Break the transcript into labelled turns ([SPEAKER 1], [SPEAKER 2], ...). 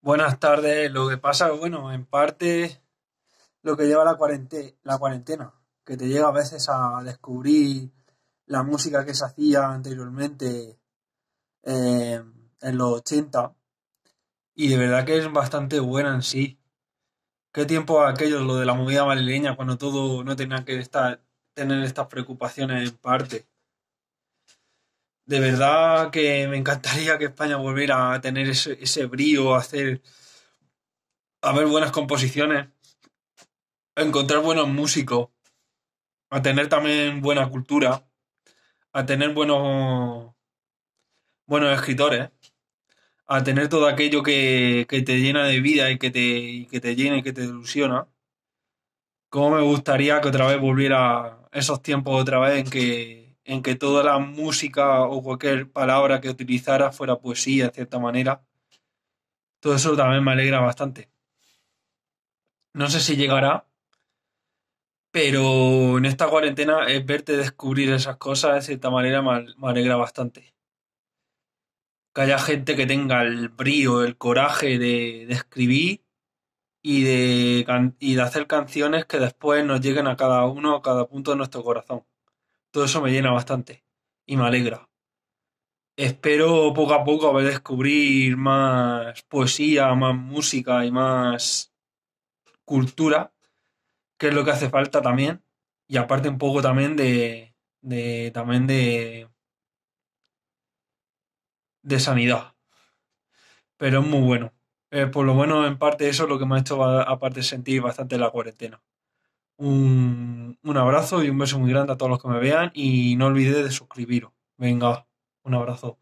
[SPEAKER 1] Buenas tardes. Lo que pasa, es bueno, en parte lo que lleva la cuarentena, la cuarentena, que te llega a veces a descubrir la música que se hacía anteriormente eh, en los 80 y de verdad que es bastante buena en sí. Qué tiempo aquello, lo de la movida madrileña, cuando todo no tenía que estar, tener estas preocupaciones en parte de verdad que me encantaría que España volviera a tener ese, brío, a hacer. a ver buenas composiciones, a encontrar buenos músicos, a tener también buena cultura, a tener buenos. buenos escritores, a tener todo aquello que, que te llena de vida y que te, que te llena y que te ilusiona. Cómo me gustaría que otra vez volviera esos tiempos otra vez en que en que toda la música o cualquier palabra que utilizara fuera poesía, de cierta manera. Todo eso también me alegra bastante. No sé si llegará, pero en esta cuarentena es eh, verte descubrir esas cosas de cierta manera me alegra bastante. Que haya gente que tenga el brío, el coraje de, escribir y de hacer canciones que después nos lleguen a cada uno, a cada punto de nuestro corazón. Todo eso me llena bastante y me alegra. Espero poco a poco haber descubrir más poesía, más música y más cultura, que es lo que hace falta también. Y aparte un poco también de, de también de de sanidad. Pero es muy bueno. Eh, por lo bueno, en parte eso es lo que me ha hecho aparte sentir bastante la cuarentena un, un abrazo y un beso muy grande a todos los que me vean y no olvidéis de suscribiros. Venga, un abrazo.